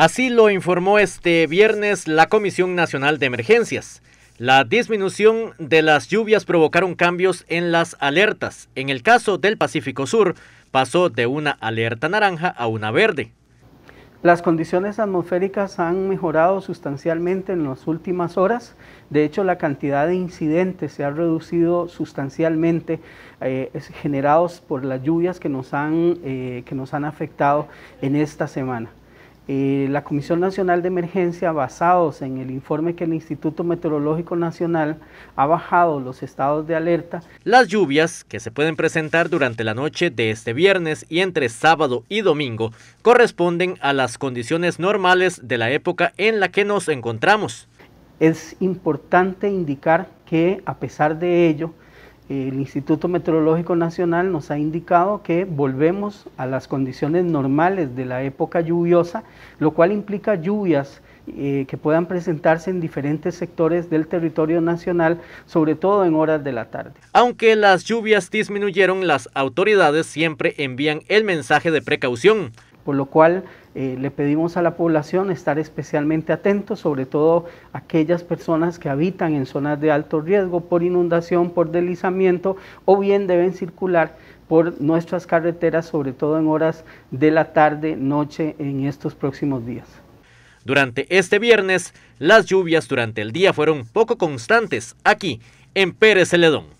Así lo informó este viernes la Comisión Nacional de Emergencias. La disminución de las lluvias provocaron cambios en las alertas. En el caso del Pacífico Sur, pasó de una alerta naranja a una verde. Las condiciones atmosféricas han mejorado sustancialmente en las últimas horas. De hecho, la cantidad de incidentes se ha reducido sustancialmente eh, generados por las lluvias que nos han, eh, que nos han afectado en esta semana. Eh, la Comisión Nacional de Emergencia, basados en el informe que el Instituto Meteorológico Nacional ha bajado los estados de alerta. Las lluvias que se pueden presentar durante la noche de este viernes y entre sábado y domingo corresponden a las condiciones normales de la época en la que nos encontramos. Es importante indicar que a pesar de ello, el Instituto Meteorológico Nacional nos ha indicado que volvemos a las condiciones normales de la época lluviosa, lo cual implica lluvias eh, que puedan presentarse en diferentes sectores del territorio nacional, sobre todo en horas de la tarde. Aunque las lluvias disminuyeron, las autoridades siempre envían el mensaje de precaución. Por lo cual eh, le pedimos a la población estar especialmente atentos, sobre todo aquellas personas que habitan en zonas de alto riesgo por inundación, por deslizamiento o bien deben circular por nuestras carreteras, sobre todo en horas de la tarde, noche, en estos próximos días. Durante este viernes, las lluvias durante el día fueron poco constantes aquí en Pérez Celedón.